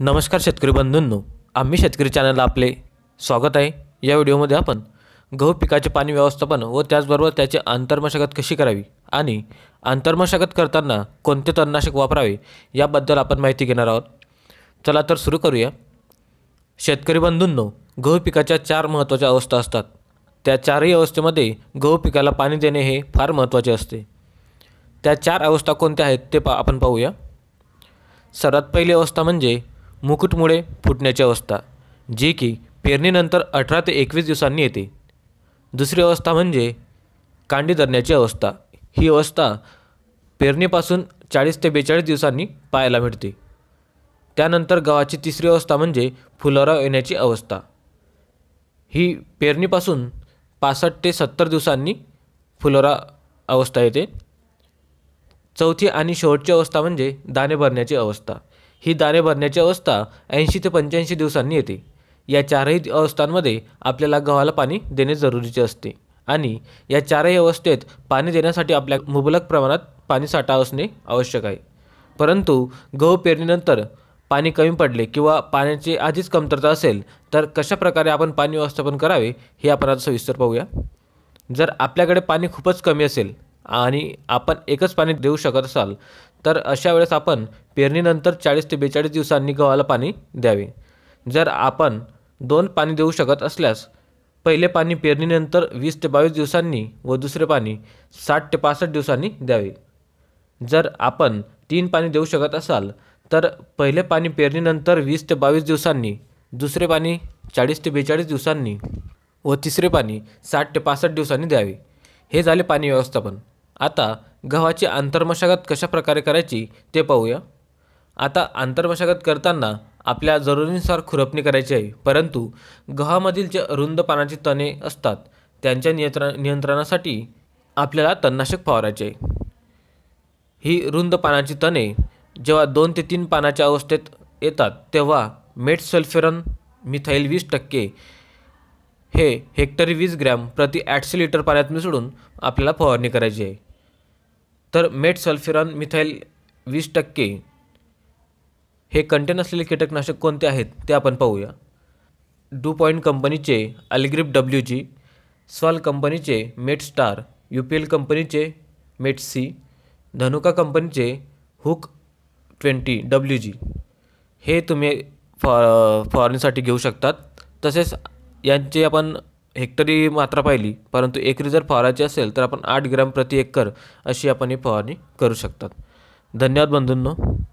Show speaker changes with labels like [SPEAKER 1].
[SPEAKER 1] नमस्कार शेतकरी बंधूंनो आम्ही शेतकरी चॅनलला आपले स्वागत आहे या व्हिडिओमध्ये आपण गहू पिकाचे पाणी व्यवस्थापन व त्याचबरोबर त्याची आंतरमशागत कशी करावी आणि आंतरमशागत करताना कोणते तणनाशक वापरावे याबद्दल आपण माहिती घेणार आहोत चला तर सुरू करूया शेतकरी बंधूंनो गहू पिकाच्या चार महत्त्वाच्या अवस्था असतात त्या चारही अवस्थेमध्ये गहू पिकाला पाणी देणे हे फार महत्त्वाचे असते त्या चार अवस्था कोणत्या आहेत ते पा आपण पाहूया सर्वात पहिली अवस्था म्हणजे मुकुटमुळे फुटण्याची अवस्था जी की पेरणीनंतर अठरा ते एकवीस दिवसांनी येते दुसरी अवस्था म्हणजे कांडी धरण्याची अवस्था ही अवस्था पेरणीपासून चाळीस ते बेचाळीस दिवसांनी पाहायला मिळते त्यानंतर गव्हाची तिसरी अवस्था म्हणजे फुलोराव येण्याची अवस्था ही पेरणीपासून पासष्ट ते सत्तर दिवसांनी फुलोरा अवस्था येते चौथी आणि शेवटची अवस्था म्हणजे दाणे भरण्याची अवस्था ही दारे भरण्याची अवस्था ऐंशी ते पंच्याऐंशी दिवसांनी येते या चारही अवस्थांमध्ये आपल्याला गव्हाला पाणी देणे जरुरीचे असते आणि या चारही अवस्थेत पाणी देण्यासाठी आपल्या मुबलक प्रमाणात पाणी साठा असणे आवश्यक आहे परंतु गहू पेरणीनंतर पाणी कमी पडले किंवा पाण्याची आधीच कमतरता असेल तर कशाप्रकारे आपण पाणी व्यवस्थापन करावे हे आपण आता सविस्तर पाहूया जर आपल्याकडे पाणी खूपच कमी असेल आणि आपण एकच पाणी देऊ शकत असाल तर अशा वेळेस आपण पेरणीनंतर चाळीस ते बेचाळीस दिवसांनी गव्हाला पाणी द्यावे जर आपण दोन पाणी देऊ शकत असल्यास पहिले पाणी पेरणीनंतर वीस ते बावीस दिवसांनी व दुसरे पाणी साठ ते पासष्ट दिवसांनी द्यावे जर आपण तीन पाणी देऊ शकत असाल तर पहिले पाणी पेरणीनंतर वीस ते बावीस दिवसांनी दुसरे पाणी चाळीस ते बेचाळीस दिवसांनी व तिसरे पाणी साठ ते पासष्ट दिवसांनी द्यावे हे झाले पाणी व्यवस्थापन आता गव्हाची आंतरमशागत कशा प्रकारे करायची ते पाहूया आता आंतरमशागत करताना आपल्या जरुरीनुसार खुरपणी करायची आहे परंतु गव्हामधील जे रुंद पानाची तणे असतात त्यांच्या नियंत्र नियंत्रणासाठी आपल्याला तणनाशक फवारायचे आहे ही रुंद पानाची तणे जेव्हा दोन ते तीन पानाच्या अवस्थेत येतात तेव्हा मेट सल्फेरन मिथाईल वीस टक्के हे हेक्टरी वीस ग्रॅम प्रति आठशे लिटर पाण्यात मिसळून आपल्याला फवारणी करायची आहे तर मेट सल्फिरॉन मिथाईल वीस टक्के हे कंटेन असलेले कीटकनाशक कोणते आहेत ते आपण पाहूया डू पॉईंट कंपनीचे अलग्रिप डब्ल्यू जी सॉल कंपनीचे मेट स्टार यू पी एल कंपनीचे मेट सी धनुका कंपनीचे हुक ट्वेंटी डब्ल्यू जी हे तुम्ही फॉ फॉरेनसाठी घेऊ शकतात तसेच यांचे आपण हेक्टरी मात्रा पाहिली परंतु एकरी जर फवारायची असेल तर आपण आठ ग्रॅम प्रति एकर अशी आपण ही फवारणी करू शकतात धन्यवाद बंधूंनो